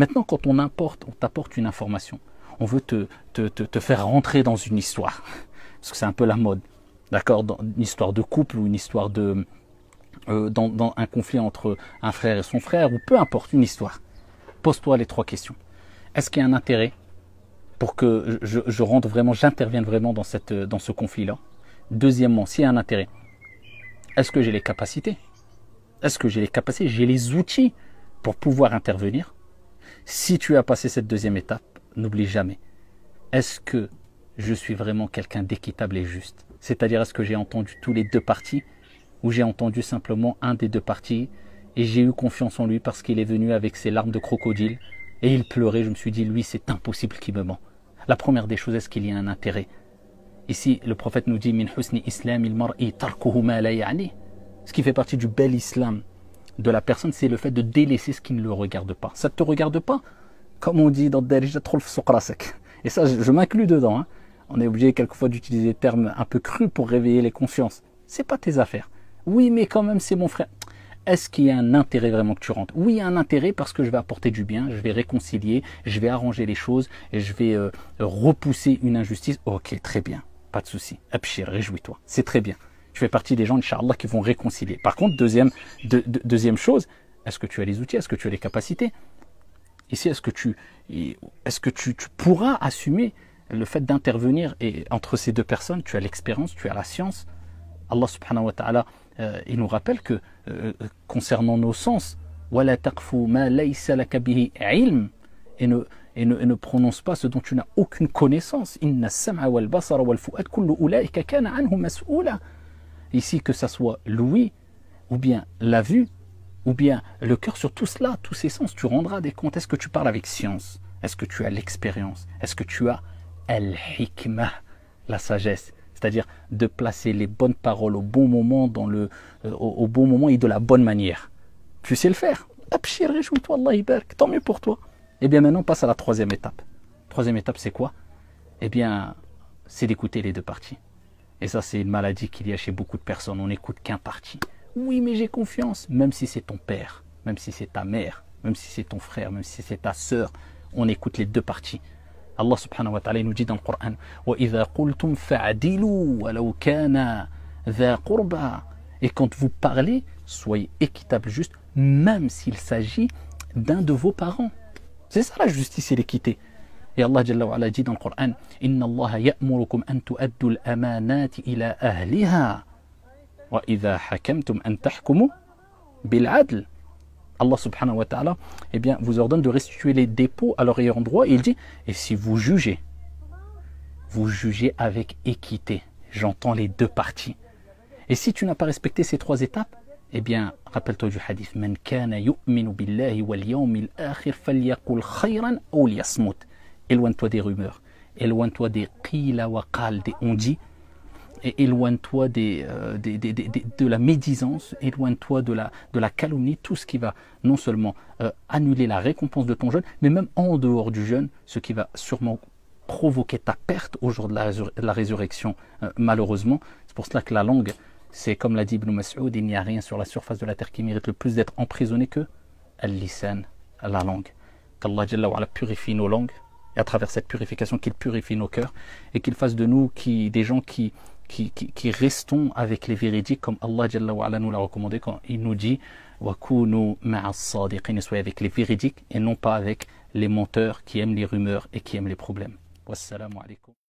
Maintenant, quand on importe, t'apporte une information, on veut te, faire rentrer dans une histoire, parce que c'est un peu la mode, d'accord Une histoire de couple ou une histoire de. Euh, dans, un conflit entre un frère et son frère, ou peu importe, une histoire. Pose-toi les trois questions. Est-ce qu'il y a un intérêt pour que je, rentre vraiment, j'intervienne vraiment dans, cette, dans ce conflit-là. Deuxièmement, s'il y a un intérêt, est-ce que j'ai les capacités Est-ce que j'ai les capacités J'ai les outils pour pouvoir intervenir si tu as passé cette deuxième étape, n'oublie jamais, est-ce que je suis vraiment quelqu'un d'équitable et juste C'est-à-dire, est-ce que j'ai entendu tous les deux parties ou j'ai entendu simplement un des deux parties et j'ai eu confiance en lui parce qu'il est venu avec ses larmes de crocodile et il pleurait. Je me suis dit, lui, c'est impossible qu'il me ment. La première des choses, est-ce qu'il y a un intérêt Ici, le prophète nous dit, min husni islam il mar'i tarkuhu ma la Ce qui fait partie du bel islam de la personne, c'est le fait de délaisser ce qui ne le regarde pas. Ça ne te regarde pas, comme on dit dans le Trolf Sokrasek. Et ça, je, m'inclus dedans. Hein. On est obligé quelquefois d'utiliser des termes un peu crus pour réveiller les consciences. C'est pas tes affaires. Oui, mais quand même, c'est mon frère. Est-ce qu'il y a un intérêt vraiment que tu rentres Oui, il y a un intérêt parce que je vais apporter du bien, je vais réconcilier, je vais arranger les choses, et je vais euh, repousser une injustice. Ok, très bien, pas de souci. Apshir, réjouis-toi. C'est très bien je fais partie des gens, Inch'Allah, qui vont réconcilier. Par contre, deuxième, deuxième chose, est-ce que tu as les outils Est-ce que tu as les capacités Ici, est-ce que, tu, est-ce que tu, pourras assumer le fait d'intervenir et entre ces deux personnes Tu as l'expérience, tu as la science. Allah subhanahu wa ta'ala, euh, il nous rappelle que euh, concernant nos sens, et ne, ne, prononce pas ce dont tu n'as aucune connaissance. Inna ici, que ça soit l'ouïe, ou bien la vue, ou bien le cœur, sur tout cela, tous ces sens, tu rendras des comptes. Est-ce que tu parles avec science Est-ce que tu as l'expérience Est-ce que tu as al hikma, la sagesse C'est-à-dire de placer les bonnes paroles au bon moment, dans le, euh, au, bon moment et de la bonne manière. Tu sais le faire. Abshir, toi tant mieux pour toi. Et eh bien maintenant, on passe à la troisième étape. Troisième étape, c'est quoi Eh bien, c'est d'écouter les deux parties. Et ça, c'est une maladie qu'il y a chez beaucoup de personnes. On n'écoute qu'un parti. Oui, mais j'ai confiance. Même si c'est ton père, même si c'est ta mère, même si c'est ton frère, même si c'est ta sœur, on écoute les deux parties. Allah subhanahu wa ta'ala nous dit dans le Coran Et quand vous parlez, soyez équitable, juste, même s'il s'agit d'un de vos parents. C'est ça la justice et l'équité. يا الله جل وعلا يجيد القرآن إن الله يأمركم أن تؤدوا الأمانات إلى أهلها وإذا حكمتم أن تحكموا بالعدل الله سبحانه وتعالى ta'ala eh bien, vous ordonne de restituer les dépôts à leur ayant droit et il dit Et si vous jugez, vous jugez avec équité. J'entends les deux parties. Et si tu n'as pas respecté ces trois étapes, eh bien, rappelle-toi du hadith Man kana yu'minu billahi wal yawmil akhir falyakul khayran ou liyasmut. Éloigne-toi des rumeurs. Éloigne-toi des qila wa des on Et éloigne-toi euh, de la médisance, éloigne-toi de la, calomnie, tout ce qui va non seulement euh, annuler la récompense de ton jeûne, mais même en dehors du jeûne, ce qui va sûrement provoquer ta perte au jour de la, résurrection, euh, malheureusement. C'est pour cela que la langue, c'est comme l'a dit Ibn Mas'ud, il n'y a rien sur la surface de la terre qui mérite le plus d'être emprisonné que al-lisan, la langue. Qu'Allah purifie nos langues et à travers cette purification qu'il purifie nos cœurs et qu'il fasse de nous qui, des gens qui, qui, restons avec les véridiques comme Allah nous l'a recommandé quand il nous dit et soyez avec les véridiques et non pas avec les menteurs qui aiment les rumeurs et qui aiment les problèmes. Wassalamu alaikum.